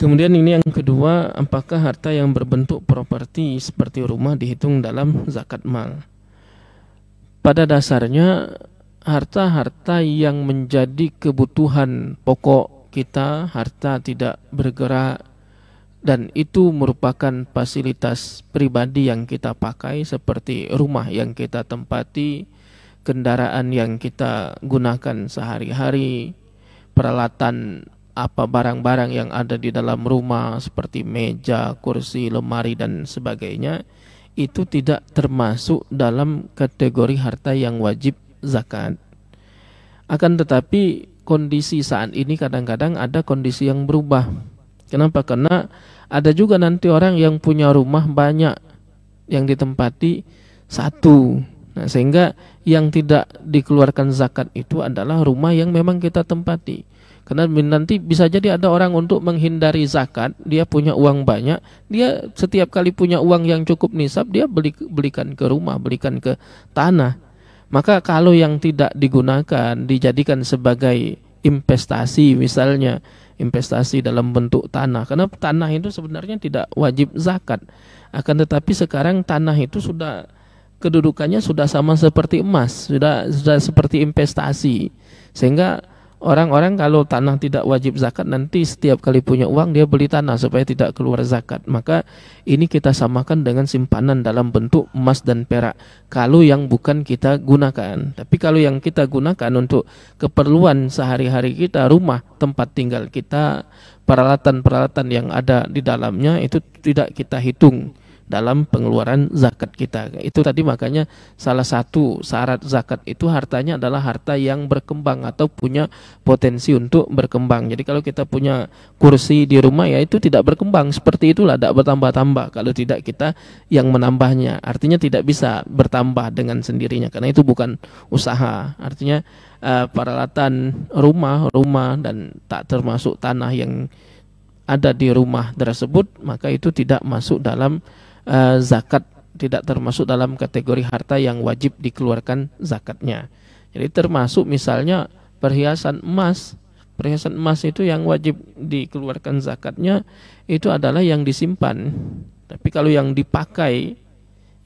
Kemudian ini yang kedua, apakah harta yang berbentuk properti seperti rumah dihitung dalam zakat mal? Pada dasarnya harta-harta yang menjadi kebutuhan pokok kita, harta tidak bergerak dan itu merupakan fasilitas pribadi yang kita pakai seperti rumah yang kita tempati, kendaraan yang kita gunakan sehari-hari, peralatan apa barang-barang yang ada di dalam rumah seperti meja, kursi, lemari dan sebagainya itu tidak termasuk dalam kategori harta yang wajib zakat. Akan tetapi kondisi saat ini kadang-kadang ada kondisi yang berubah. Kenapa? Karena ada juga nanti orang yang punya rumah banyak yang ditempati satu Nah, sehingga yang tidak dikeluarkan zakat itu adalah rumah yang memang kita tempati. Karena nanti bisa jadi ada orang untuk menghindari zakat, dia punya uang banyak, dia setiap kali punya uang yang cukup nisab, dia beli, belikan ke rumah, belikan ke tanah. Maka kalau yang tidak digunakan dijadikan sebagai investasi misalnya, investasi dalam bentuk tanah. Karena tanah itu sebenarnya tidak wajib zakat. Akan tetapi sekarang tanah itu sudah kedudukannya sudah sama seperti emas, sudah sudah seperti investasi. Sehingga orang-orang kalau tanah tidak wajib zakat nanti setiap kali punya uang dia beli tanah supaya tidak keluar zakat. Maka ini kita samakan dengan simpanan dalam bentuk emas dan perak. Kalau yang bukan kita gunakan. Tapi kalau yang kita gunakan untuk keperluan sehari-hari kita, rumah, tempat tinggal kita, peralatan-peralatan yang ada di dalamnya itu tidak kita hitung dalam pengeluaran zakat kita. Itu tadi makanya salah satu syarat zakat itu hartanya adalah harta yang berkembang atau punya potensi untuk berkembang. Jadi kalau kita punya kursi di rumah ya itu tidak berkembang seperti itulah tidak bertambah-tambah kalau tidak kita yang menambahnya. Artinya tidak bisa bertambah dengan sendirinya karena itu bukan usaha. Artinya uh, peralatan rumah, rumah dan tak termasuk tanah yang ada di rumah tersebut maka itu tidak masuk dalam uh, zakat tidak termasuk dalam kategori harta yang wajib dikeluarkan zakatnya. Jadi termasuk misalnya perhiasan emas. Perhiasan emas itu yang wajib dikeluarkan zakatnya itu adalah yang disimpan. Tapi kalau yang dipakai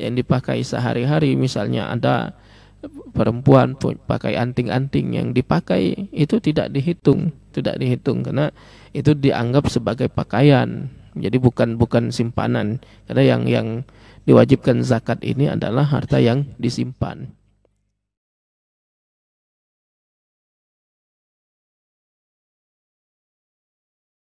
yang dipakai sehari-hari misalnya ada perempuan pakai anting-anting yang dipakai itu tidak dihitung tidak dihitung karena itu dianggap sebagai pakaian jadi bukan bukan simpanan karena yang yang diwajibkan zakat ini adalah harta yang disimpan